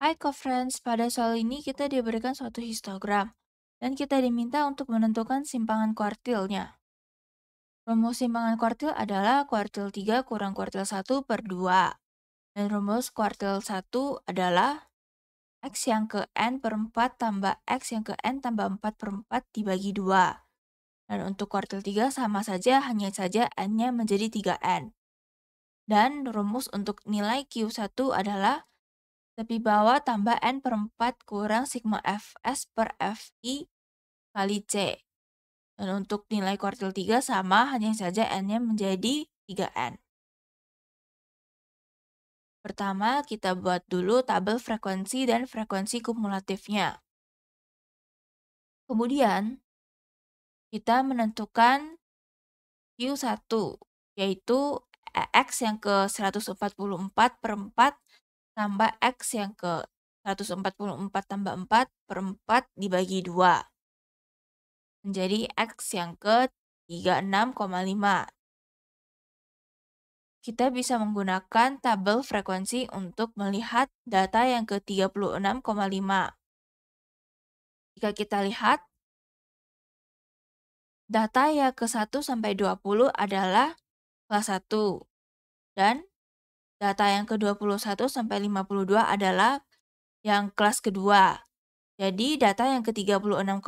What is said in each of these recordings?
Hai co-friends, pada soal ini kita diberikan suatu histogram, dan kita diminta untuk menentukan simpangan kuartilnya. Rumus simpangan kuartil adalah kuartil 3 kurang kuartil 1 per 2, dan rumus kuartil 1 adalah x yang ke n per 4 tambah x yang ke n tambah 4 per 4 dibagi 2. Dan untuk kuartil 3 sama saja, hanya saja n-nya menjadi 3n. Dan rumus untuk nilai Q1 adalah lebih bawah tambah N per 4 kurang sigma Fs per Fi kali C. Dan untuk nilai kuartil 3 sama, hanya saja N-nya menjadi 3N. Pertama, kita buat dulu tabel frekuensi dan frekuensi kumulatifnya. Kemudian, kita menentukan Q1, yaitu X yang ke 144 per 4 tambah X yang ke 144 tambah 4 per 4 dibagi 2. Menjadi X yang ke 36,5. Kita bisa menggunakan tabel frekuensi untuk melihat data yang ke 36,5. Jika kita lihat, data yang ke 1 sampai 20 adalah kelas 1 dan Data yang ke-21 sampai 52 adalah yang kelas kedua. Jadi data yang ke-36,5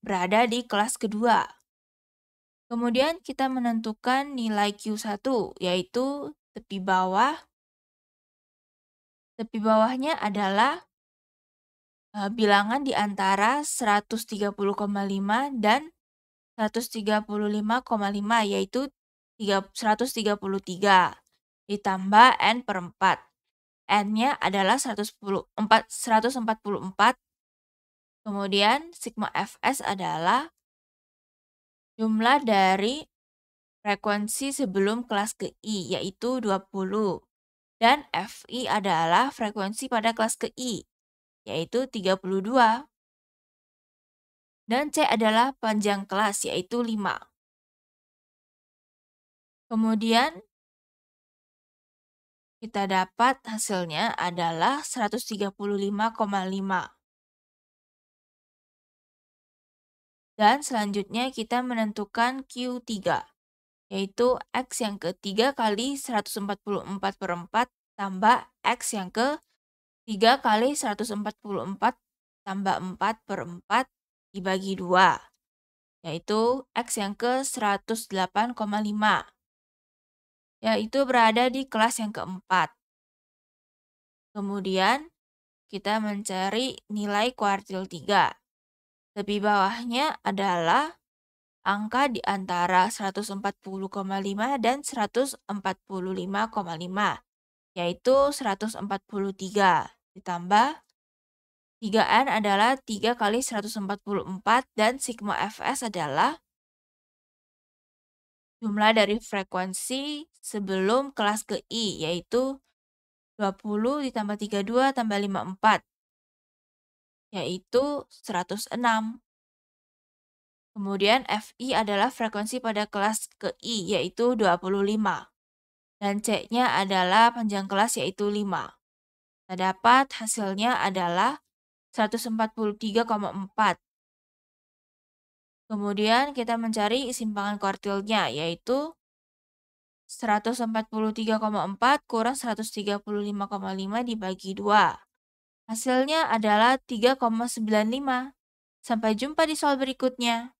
berada di kelas kedua. Kemudian kita menentukan nilai Q1 yaitu tepi bawah. Tepi bawahnya adalah e, bilangan di antara 130,5 dan 135,5 yaitu 133 ditambah n per 4. n-nya adalah 110, 4, 144, kemudian sigma fs adalah jumlah dari frekuensi sebelum kelas ke I, yaitu 20. Dan FI adalah frekuensi pada kelas ke I, yaitu 32. Dan C adalah panjang kelas, yaitu 5. Kemudian, kita dapat hasilnya adalah 135,5 dan selanjutnya kita menentukan Q3, yaitu X yang ke 3 kali 144 per 4 tambah X yang ke 3 kali 144 tambah 4 per 4 dibagi 2, yaitu X yang ke 108,5 yaitu berada di kelas yang keempat. Kemudian, kita mencari nilai kuartil 3. Lebih bawahnya adalah angka di antara 140,5 dan 145,5, yaitu 143. Ditambah 3N adalah 3 kali 144 dan sigma Fs adalah jumlah dari frekuensi sebelum kelas ke I, yaitu 20 ditambah 32 tambah 54, yaitu 106. Kemudian FI adalah frekuensi pada kelas ke I, yaitu 25. Dan C-nya adalah panjang kelas, yaitu 5. Terdapat hasilnya adalah 143,4 Kemudian kita mencari simpangan kuartilnya, yaitu 143,4 kurang 135,5 dibagi 2. Hasilnya adalah 3,95. Sampai jumpa di soal berikutnya.